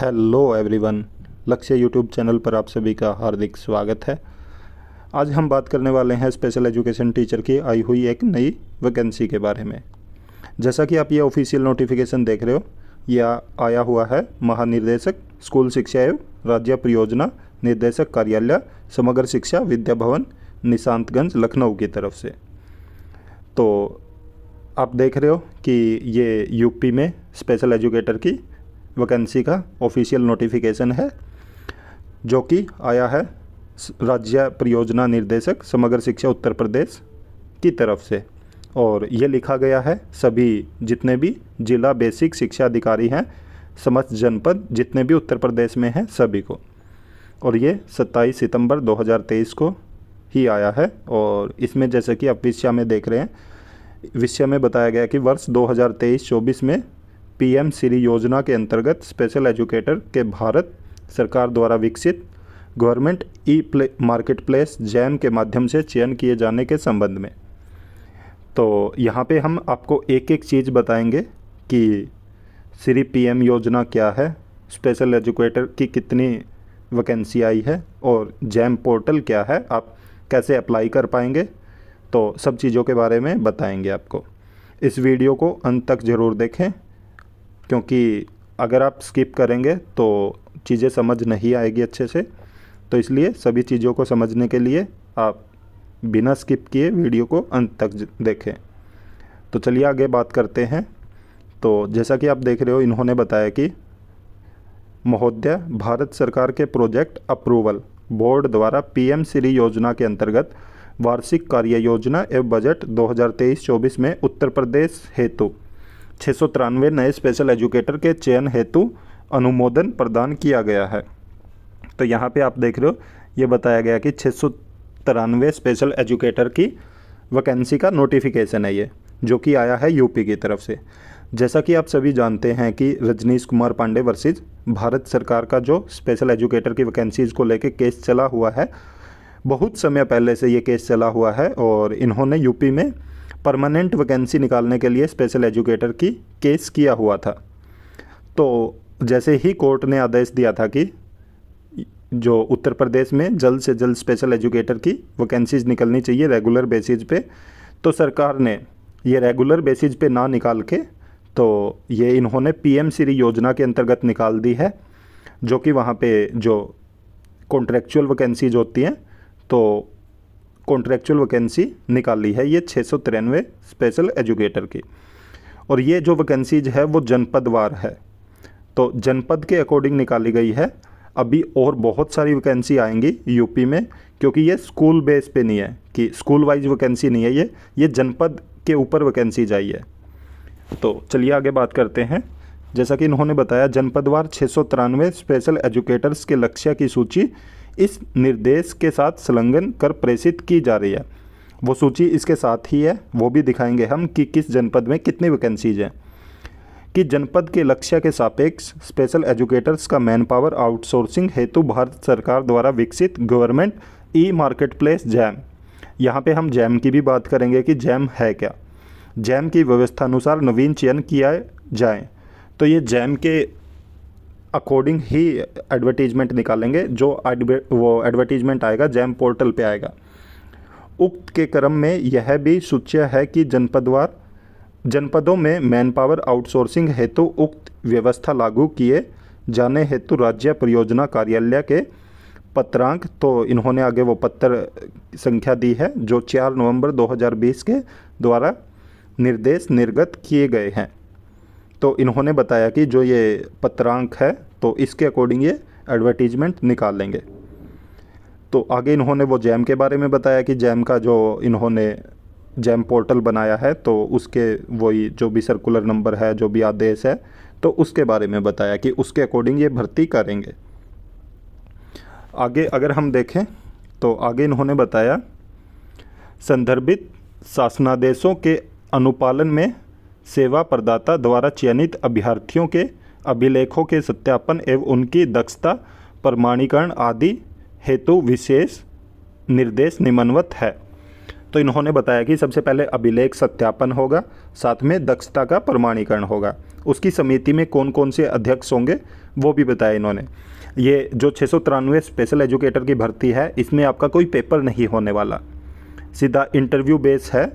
hello everyone Lakshya YouTube channel पर आप सभी का हार्दिक स्वागत है आज हम बात करने वाले हैं स्पेशल एजुकेशन टीचर की आई हुई एक नई वैकेंसी के बारे में जैसा कि आप ये ऑफिशियल नोटिफिकेशन देख रहे हो यह आया हुआ है महानिर्देशक स्कूल शिक्षा एवं राज्य परियोजना निर्देशक कार्यालय समग्र शिक्षा विद्या भवन निशांतगंज लखनऊ की तरफ से तो आप देख रहे हो कि ये यूपी में स्पेशल एजुकेटर की वैकेंसी का ऑफिशियल नोटिफिकेशन है जो कि आया है राज्य परियोजना निर्देशक समग्र शिक्षा उत्तर प्रदेश की तरफ से और ये लिखा गया है सभी जितने भी जिला बेसिक शिक्षा अधिकारी हैं समस्त जनपद जितने भी उत्तर प्रदेश में हैं सभी को और ये 27 सितंबर 2023 को ही आया है और इसमें जैसे कि आप विषय में देख रहे हैं विषय में बताया गया कि वर्ष 2023-24 में पीएम श्री योजना के अंतर्गत स्पेशल एजुकेटर के भारत सरकार द्वारा विकसित government e play market place GeM के माध्यम से चयन किए जाने के संबंध में तो यहाँ पे हम आपको एक एक चीज़ बताएंगे कि श्री पीएम योजना क्या है स्पेशल एजुकेटर की कितनी वैकेंसी आई है और जैम पोर्टल क्या है आप कैसे अप्लाई कर पाएंगे तो सब चीज़ों के बारे में बताएंगे आपको इस वीडियो को अंत तक ज़रूर देखें क्योंकि अगर आप स्किप करेंगे तो चीज़ें समझ नहीं आएगी अच्छे से तो इसलिए सभी चीज़ों को समझने के लिए आप बिना स्किप किए वीडियो को अंत तक देखें तो चलिए आगे बात करते हैं तो जैसा कि आप देख रहे हो इन्होंने बताया कि महोदय भारत सरकार के प्रोजेक्ट अप्रूवल बोर्ड द्वारा पीएम श्री योजना के अंतर्गत वार्षिक कार्य योजना एवं बजट 2023-24 में उत्तर प्रदेश हेतु छः नए स्पेशल एजुकेटर के चयन हेतु अनुमोदन प्रदान किया गया है तो यहाँ पे आप देख रहे हो ये बताया गया कि छः स्पेशल एजुकेटर की वैकेंसी का नोटिफिकेशन है ये जो कि आया है यूपी की तरफ से जैसा कि आप सभी जानते हैं कि रजनीश कुमार पांडे वर्सेज भारत सरकार का जो स्पेशल एजुकेटर की वैकेंसीज़ को लेके केस चला हुआ है बहुत समय पहले से ये केस चला हुआ है और इन्होंने यूपी में परमानेंट वैकेंसी निकालने के लिए स्पेशल एजुकेटर की केस किया हुआ था तो जैसे ही कोर्ट ने आदेश दिया था कि जो उत्तर प्रदेश में जल्द से जल्द स्पेशल एजुकेटर की वैकेंसीज निकलनी चाहिए रेगुलर बेसिस पे तो सरकार ने ये रेगुलर बेसिस पे ना निकाल के तो ये इन्होंने पीएम सीरी योजना के अंतर्गत निकाल दी है जो कि वहाँ पे जो कॉन्ट्रेक्चुअल वैकेंसीज होती हैं तो कॉन्ट्रेक्चुअल वैकेंसी निकाली है ये छः सौ तिरानवे स्पेशल एजुकेटर की और ये जो वैकेंसीज है वो जनपदवार है तो जनपद के अकॉर्डिंग निकाली गई है अभी और बहुत सारी वैकेंसी आएंगी यूपी में क्योंकि ये स्कूल बेस पे नहीं है कि स्कूल वाइज वैकेंसी नहीं है ये ये जनपद के ऊपर वैकेंसी है तो चलिए आगे बात करते हैं जैसा कि इन्होंने बताया जनपदवार छः स्पेशल एजुकेटर्स के लक्ष्य की सूची इस निर्देश के साथ संलग्न कर प्रेषित की जा रही है वो सूची इसके साथ ही है वो भी दिखाएंगे हम कि किस जनपद में कितनी वैकेंसीज हैं कि जनपद के लक्ष्य के सापेक्ष स्पेशल एजुकेटर्स का मैन पावर आउटसोर्सिंग हेतु भारत सरकार द्वारा विकसित government e market place GeM यहाँ पे हम जैम की भी बात करेंगे कि जैम है क्या जैम की व्यवस्था अनुसार नवीन चयन किया जाए तो ये जैम के अकॉर्डिंग ही एडवर्टीजमेंट निकालेंगे जो वो एडवर्टीजमेंट आएगा जैम पोर्टल पे आएगा उक्त के क्रम में यह भी सूचय है कि जनपदवार जनपदों में मैन पावर आउटसोर्सिंग हेतु उक्त व्यवस्था लागू किए जाने हेतु राज्य परियोजना कार्यालय के पत्रांक तो इन्होंने आगे वो पत्र संख्या दी है जो 4 नवंबर 2020 के द्वारा निर्देश निर्गत किए गए हैं तो इन्होंने बताया कि जो ये पत्रांक है तो इसके अकॉर्डिंग ये एडवर्टीजमेंट निकाल लेंगे तो आगे इन्होंने वो जैम के बारे में बताया कि जैम का जो इन्होंने जैम पोर्टल बनाया है तो उसके वही जो भी सर्कुलर नंबर है जो भी आदेश है तो उसके बारे में बताया कि उसके अकॉर्डिंग ये भर्ती करेंगे आगे अगर हम देखें तो आगे इन्होंने बताया संदर्भित शासनादेशों के अनुपालन में सेवा प्रदाता द्वारा चयनित अभ्यर्थियों के अभिलेखों के सत्यापन एवं उनकी दक्षता प्रमाणीकरण आदि हेतु विशेष निर्देश निमनवत है तो इन्होंने बताया कि सबसे पहले अभिलेख सत्यापन होगा साथ में दक्षता का प्रमाणीकरण होगा उसकी समिति में कौन कौन से अध्यक्ष होंगे वो भी बताया इन्होंने ये जो छः स्पेशल एजुकेटर की भर्ती है इसमें आपका कोई पेपर नहीं होने वाला सीधा इंटरव्यू बेस है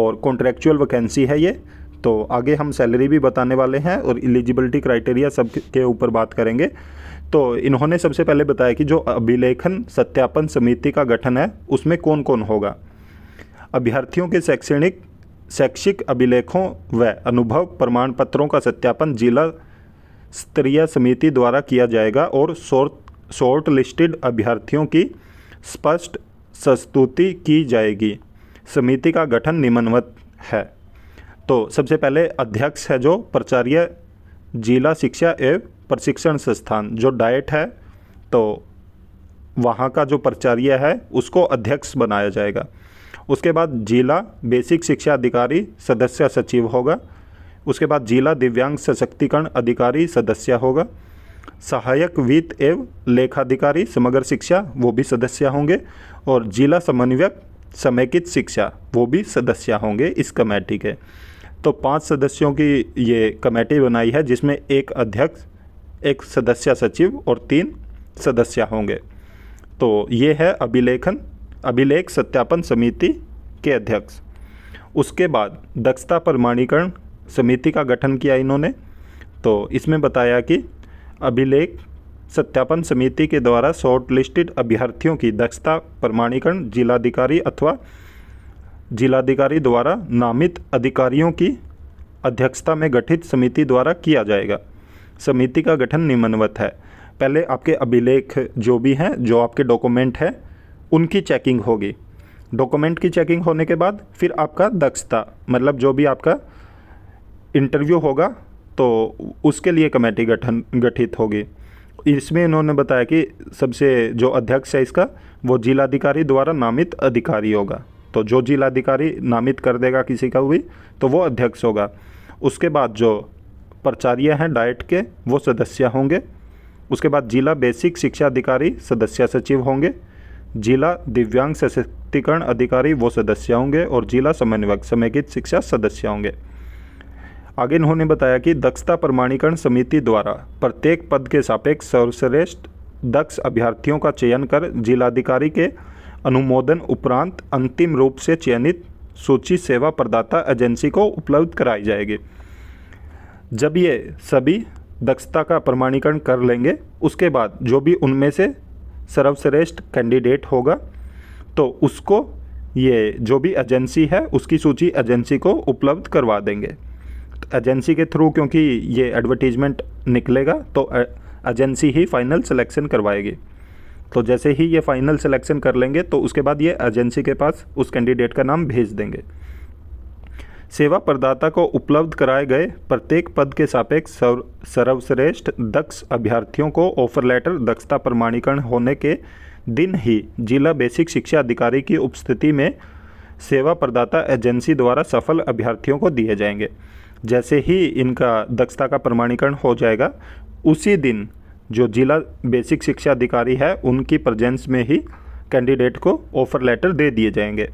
और कॉन्ट्रेक्चुअल वैकेंसी है ये तो आगे हम सैलरी भी बताने वाले हैं और एलिजिबिलिटी क्राइटेरिया सब के ऊपर बात करेंगे तो इन्होंने सबसे पहले बताया कि जो अभिलेखन सत्यापन समिति का गठन है उसमें कौन कौन होगा अभ्यर्थियों के शैक्षणिक शैक्षिक अभिलेखों व अनुभव प्रमाण पत्रों का सत्यापन जिला स्तरीय समिति द्वारा किया जाएगा और शॉर्ट शॉर्ट लिस्टेड अभ्यर्थियों की स्पष्ट संस्तुति की जाएगी समिति का गठन निम्नवत है तो सबसे पहले अध्यक्ष है जो प्राचार्य जिला शिक्षा एवं प्रशिक्षण संस्थान जो डाइट है तो वहाँ का जो प्राचार्य है उसको अध्यक्ष बनाया जाएगा उसके बाद जिला बेसिक शिक्षा अधिकारी सदस्य सचिव होगा उसके बाद जिला दिव्यांग सशक्तिकरण अधिकारी सदस्य होगा सहायक वित्त एवं लेखाधिकारी समग्र शिक्षा वो भी सदस्य होंगे और जिला समन्वयक समेकित शिक्षा वो भी सदस्य होंगे इस कमेटी के तो पांच सदस्यों की ये कमेटी बनाई है जिसमें एक अध्यक्ष एक सदस्य सचिव और तीन सदस्य होंगे तो ये है अभिलेखन अभिलेख सत्यापन समिति के अध्यक्ष उसके बाद दक्षता प्रमाणीकरण समिति का गठन किया इन्होंने तो इसमें बताया कि अभिलेख सत्यापन समिति के द्वारा शॉर्ट लिस्टेड अभ्यर्थियों की दक्षता प्रमाणीकरण जिलाधिकारी अथवा जिलाधिकारी द्वारा नामित अधिकारियों की अध्यक्षता में गठित समिति द्वारा किया जाएगा समिति का गठन निम्नवत है पहले आपके अभिलेख जो भी हैं जो आपके डॉक्यूमेंट हैं उनकी चेकिंग होगी डॉक्यूमेंट की चेकिंग होने के बाद फिर आपका दक्षता मतलब जो भी आपका इंटरव्यू होगा तो उसके लिए कमेटी गठन गठित होगी इसमें इन्होंने बताया कि सबसे जो अध्यक्ष है इसका वो जिलाधिकारी द्वारा नामित अधिकारी होगा तो जो जिलाधिकारी नामित कर देगा किसी का भी तो वो अध्यक्ष होगा उसके बाद जो प्राचार्य हैं डाइट के वो सदस्य होंगे उसके बाद जिला बेसिक शिक्षा अधिकारी सदस्य सचिव होंगे जिला दिव्यांग सशक्तिकरण अधिकारी वो सदस्य होंगे और जिला समन्वयक समेकित शिक्षा सदस्य होंगे आगे इन्होंने बताया कि दक्षता प्रमाणीकरण समिति द्वारा प्रत्येक पद के सापेक्ष सर्वश्रेष्ठ दक्ष अभ्यर्थियों का चयन कर जिलाधिकारी के अनुमोदन उपरांत अंतिम रूप से चयनित सूची सेवा प्रदाता एजेंसी को उपलब्ध कराई जाएगी जब ये सभी दक्षता का प्रमाणीकरण कर लेंगे उसके बाद जो भी उनमें से सर्वश्रेष्ठ कैंडिडेट होगा तो उसको ये जो भी एजेंसी है उसकी सूची एजेंसी को उपलब्ध करवा देंगे तो एजेंसी के थ्रू क्योंकि ये एडवर्टीजमेंट निकलेगा तो एजेंसी ही फाइनल सिलेक्शन करवाएगी तो जैसे ही ये फाइनल सिलेक्शन कर लेंगे तो उसके बाद ये एजेंसी के पास उस कैंडिडेट का नाम भेज देंगे सेवा प्रदाता को उपलब्ध कराए गए प्रत्येक पद के सापेक्ष सर्वश्रेष्ठ दक्ष अभ्यर्थियों को ऑफर लेटर दक्षता प्रमाणीकरण होने के दिन ही जिला बेसिक शिक्षा अधिकारी की उपस्थिति में सेवा प्रदाता एजेंसी द्वारा सफल अभ्यर्थियों को दिए जाएंगे जैसे ही इनका दक्षता का प्रमाणीकरण हो जाएगा उसी दिन जो जिला बेसिक शिक्षा अधिकारी है उनकी प्रजेंस में ही कैंडिडेट को ऑफ़र लेटर दे दिए जाएंगे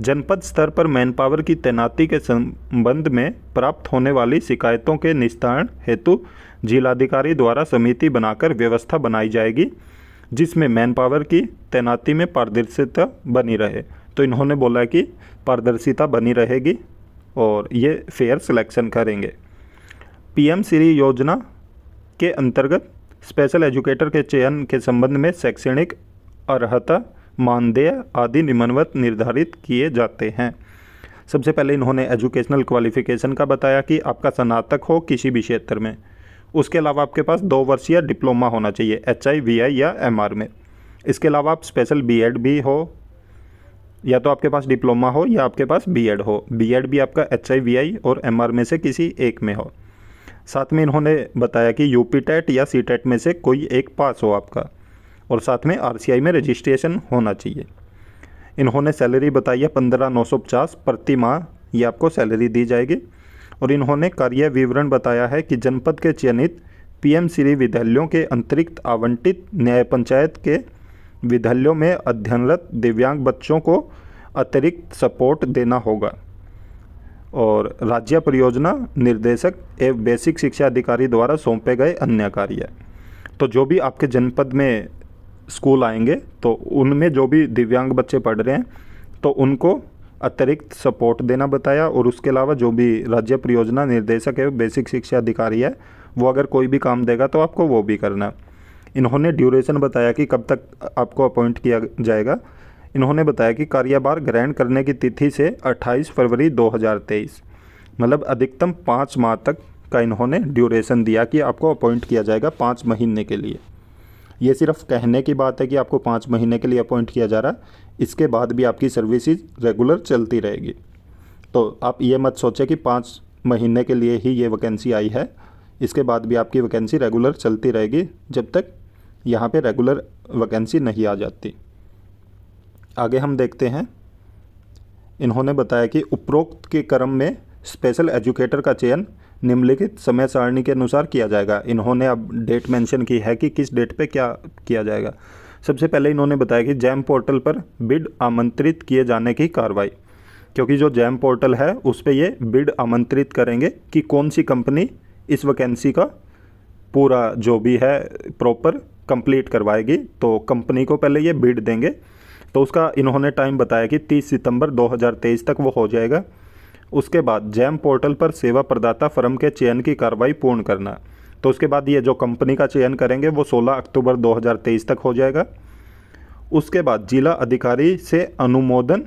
जनपद स्तर पर मैन पावर की तैनाती के संबंध में प्राप्त होने वाली शिकायतों के निस्तारण हेतु जिलाधिकारी द्वारा समिति बनाकर व्यवस्था बनाई जाएगी जिसमें मैन पावर की तैनाती में पारदर्शिता बनी रहे तो इन्होंने बोला कि पारदर्शिता बनी रहेगी और ये फेयर सिलेक्शन करेंगे पीएम श्री योजना के अंतर्गत स्पेशल एजुकेटर के चयन के संबंध में शैक्षणिक अर्हता मानदेय आदि निम्नवत निर्धारित किए जाते हैं सबसे पहले इन्होंने एजुकेशनल क्वालिफिकेशन का बताया कि आपका स्नातक हो किसी भी क्षेत्र में उसके अलावा आपके पास दो वर्षीय डिप्लोमा होना चाहिए एच आई वी आई या एम आर में इसके अलावा आप स्पेशल बी एड भी हो या तो आपके पास डिप्लोमा हो या आपके पास बी एड हो बी एड भी आपका एच आई वी आई और एम आर में से किसी एक में हो साथ में इन्होंने बताया कि यूपी टेट या सी टेट में से कोई एक पास हो आपका और साथ में आई में रजिस्ट्रेशन होना चाहिए इन्होंने सैलरी बताई है पंद्रह नौ सौ पचास प्रति माह ये आपको सैलरी दी जाएगी और इन्होंने कार्य विवरण बताया है कि जनपद के चयनित पीएम श्री विद्यालयों के अंतरिक्त आवंटित न्याय पंचायत के विद्यालयों में अध्ययनरत दिव्यांग बच्चों को अतिरिक्त सपोर्ट देना होगा और राज्य परियोजना निर्देशक एवं बेसिक शिक्षा अधिकारी द्वारा सौंपे गए अन्य कार्य तो जो भी आपके जनपद में स्कूल आएंगे तो उनमें जो भी दिव्यांग बच्चे पढ़ रहे हैं तो उनको अतिरिक्त सपोर्ट देना बताया और उसके अलावा जो भी राज्य परियोजना निर्देशक एवं बेसिक शिक्षा अधिकारी है वो अगर कोई भी काम देगा तो आपको वो भी करना इन्होंने ड्यूरेशन बताया कि कब तक आपको अपॉइंट किया जाएगा इन्होंने बताया कि कार्यभार ग्रहण करने की तिथि से 28 फरवरी 2023 मतलब अधिकतम पाँच माह तक का इन्होंने ड्यूरेशन दिया कि आपको अपॉइंट किया जाएगा पाँच महीने के लिए ये सिर्फ कहने की बात है कि आपको पाँच महीने के लिए अपॉइंट किया जा रहा है इसके बाद भी आपकी सर्विसेज रेगुलर चलती रहेगी तो आप ये मत सोचें कि पाँच महीने के लिए ही ये वैकेंसी आई है इसके बाद भी आपकी वैकेंसी रेगुलर चलती रहेगी जब तक यहाँ पे रेगुलर वैकेंसी नहीं आ जाती आगे हम देखते हैं इन्होंने बताया कि उपरोक्त के क्रम में स्पेशल एजुकेटर का चयन निम्नलिखित समय सारणी के अनुसार किया जाएगा इन्होंने अब डेट मेंशन की है कि किस डेट पे क्या किया जाएगा सबसे पहले इन्होंने बताया कि जैम पोर्टल पर बिड आमंत्रित किए जाने की कार्रवाई क्योंकि जो जैम पोर्टल है उस पर ये बिड आमंत्रित करेंगे कि कौन सी कंपनी इस वैकेंसी का पूरा जो भी है प्रॉपर कंप्लीट करवाएगी तो कंपनी को पहले ये बिड देंगे तो उसका इन्होंने टाइम बताया कि 30 सितंबर 2023 तक वो हो जाएगा उसके बाद जैम पोर्टल पर सेवा प्रदाता फर्म के चयन की कार्रवाई पूर्ण करना तो उसके बाद ये जो कंपनी का चयन करेंगे वो 16 अक्टूबर 2023 तक हो जाएगा उसके बाद जिला अधिकारी से अनुमोदन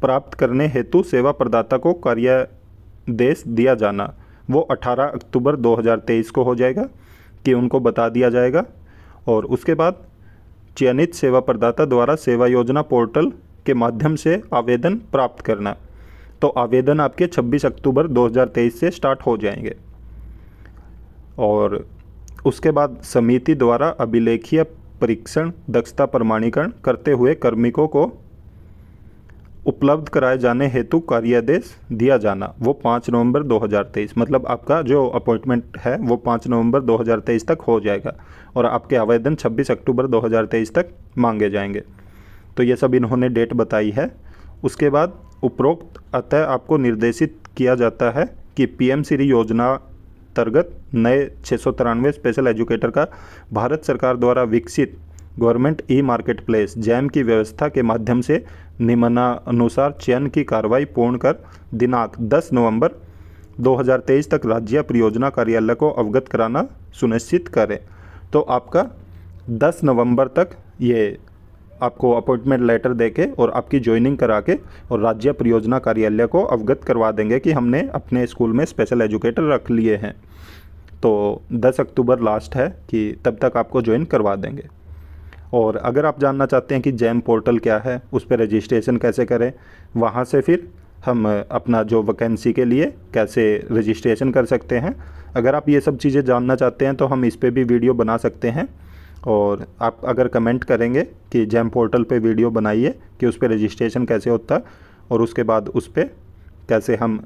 प्राप्त करने हेतु सेवा प्रदाता को कार्यादेश दिया जाना वो 18 अक्टूबर 2023 को हो जाएगा कि उनको बता दिया जाएगा और उसके बाद चयनित सेवा प्रदाता द्वारा सेवा योजना पोर्टल के माध्यम से आवेदन प्राप्त करना तो आवेदन आपके 26 अक्टूबर 2023 से स्टार्ट हो जाएंगे और उसके बाद समिति द्वारा अभिलेखीय परीक्षण दक्षता प्रमाणीकरण करते हुए कर्मिकों को उपलब्ध कराए जाने हेतु कार्यादेश दिया जाना वो पाँच नवंबर 2023 मतलब आपका जो अपॉइंटमेंट है वो पाँच नवंबर 2023 तक हो जाएगा और आपके आवेदन 26 अक्टूबर 2023 तक मांगे जाएंगे तो ये सब इन्होंने डेट बताई है उसके बाद उपरोक्त अतः आपको निर्देशित किया जाता है कि पीएम श्री योजना अंतर्गत नए छः स्पेशल एजुकेटर का भारत सरकार द्वारा विकसित government e market place GeM की व्यवस्था के माध्यम से निम्नानुसार चयन की कार्रवाई पूर्ण कर दिनांक 10 नवंबर 2023 तक राज्य परियोजना कार्यालय को अवगत कराना सुनिश्चित करें तो आपका 10 नवंबर तक ये आपको अपॉइंटमेंट लेटर दे और आपकी ज्वाइनिंग करा के और राज्य परियोजना कार्यालय को अवगत करवा देंगे कि हमने अपने स्कूल में स्पेशल एजुकेटर रख लिए हैं तो 10 अक्टूबर लास्ट है कि तब तक आपको ज्वाइन करवा देंगे और अगर आप जानना चाहते हैं कि जैम पोर्टल क्या है उस पर रजिस्ट्रेशन कैसे करें वहाँ से फिर हम अपना जो वैकेंसी के लिए कैसे रजिस्ट्रेशन कर सकते हैं अगर आप ये सब चीज़ें जानना चाहते हैं तो हम इस पर भी वीडियो बना सकते हैं और आप अगर कमेंट करेंगे कि जैम पोर्टल पे वीडियो बनाइए कि उस पर रजिस्ट्रेशन कैसे होता है और उसके बाद उस पर कैसे हम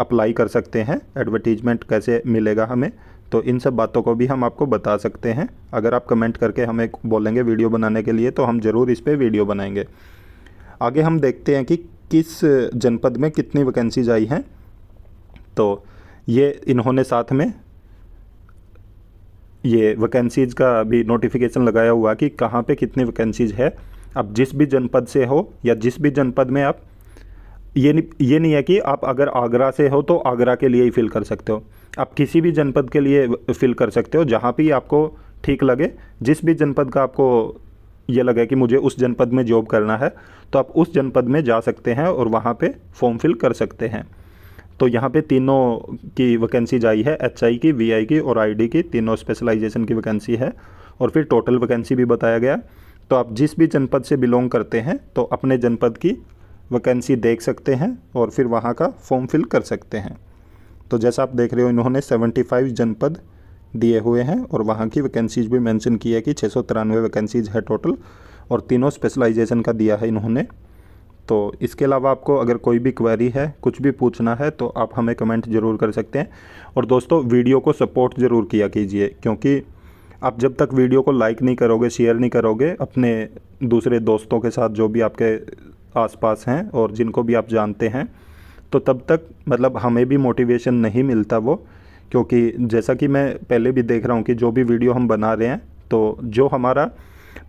अप्लाई कर सकते हैं एडवर्टीजमेंट कैसे मिलेगा हमें तो इन सब बातों को भी हम आपको बता सकते हैं अगर आप कमेंट करके हमें बोलेंगे वीडियो बनाने के लिए तो हम ज़रूर इस पर वीडियो बनाएंगे आगे हम देखते हैं कि किस जनपद में कितनी वैकेंसीज आई हैं तो ये इन्होंने साथ में ये वैकेंसीज़ का भी नोटिफिकेशन लगाया हुआ कि कहाँ पे कितनी वैकेंसीज़ है आप जिस भी जनपद से हो या जिस भी जनपद में आप ये नहीं ये नहीं है कि आप अगर आगरा से हो तो आगरा के लिए ही फ़िल कर सकते हो आप किसी भी जनपद के लिए फ़िल कर सकते हो जहाँ भी आपको ठीक लगे जिस भी जनपद का आपको ये लगे कि मुझे उस जनपद में जॉब करना है तो आप उस जनपद में जा सकते हैं और वहाँ पे फॉर्म फिल कर सकते हैं तो यहाँ पे तीनों की वैकेंसी जाई है एच की वी की और आई की तीनों स्पेशलाइजेशन की वैकेंसी है और फिर टोटल वैकेंसी भी बताया गया तो आप जिस भी जनपद से बिलोंग करते हैं तो अपने जनपद की वैकेंसी देख सकते हैं और फिर वहाँ का फॉर्म फिल कर सकते हैं तो जैसा आप देख रहे हो इन्होंने 75 जनपद दिए हुए हैं और वहाँ की वैकेंसीज भी मेंशन की है कि छः सौ तिरानवे वैकेंसीज है टोटल और तीनों स्पेशलाइजेशन का दिया है इन्होंने तो इसके अलावा आपको अगर कोई भी क्वेरी है कुछ भी पूछना है तो आप हमें कमेंट ज़रूर कर सकते हैं और दोस्तों वीडियो को सपोर्ट ज़रूर किया कीजिए क्योंकि आप जब तक वीडियो को लाइक नहीं करोगे शेयर नहीं करोगे अपने दूसरे दोस्तों के साथ जो भी आपके आसपास हैं और जिनको भी आप जानते हैं तो तब तक मतलब हमें भी मोटिवेशन नहीं मिलता वो क्योंकि जैसा कि मैं पहले भी देख रहा हूँ कि जो भी वीडियो हम बना रहे हैं तो जो हमारा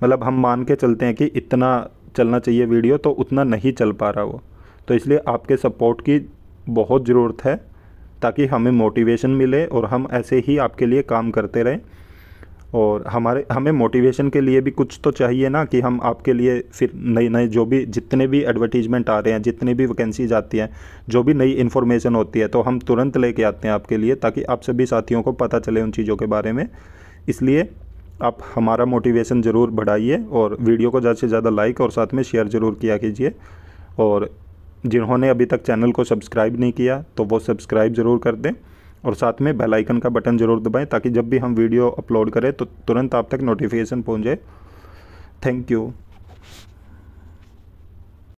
मतलब हम मान के चलते हैं कि इतना चलना चाहिए वीडियो तो उतना नहीं चल पा रहा वो तो इसलिए आपके सपोर्ट की बहुत ज़रूरत है ताकि हमें मोटिवेशन मिले और हम ऐसे ही आपके लिए काम करते रहें और हमारे हमें मोटिवेशन के लिए भी कुछ तो चाहिए ना कि हम आपके लिए फिर नए नए जो भी जितने भी एडवर्टीजमेंट आ रहे हैं जितनी भी वैकेंसीज आती हैं जो भी नई इन्फॉर्मेशन होती है तो हम तुरंत लेके आते हैं आपके लिए ताकि आप सभी साथियों को पता चले उन चीज़ों के बारे में इसलिए आप हमारा मोटिवेशन ज़रूर बढ़ाइए और वीडियो को ज़्यादा से ज़्यादा लाइक और साथ में शेयर ज़रूर किया कीजिए और जिन्होंने अभी तक चैनल को सब्सक्राइब नहीं किया तो वो सब्सक्राइब ज़रूर कर दें और साथ में बेल आइकन का बटन ज़रूर दबाएं ताकि जब भी हम वीडियो अपलोड करें तो तुरंत आप तक नोटिफिकेशन पहुंच जाए थैंक यू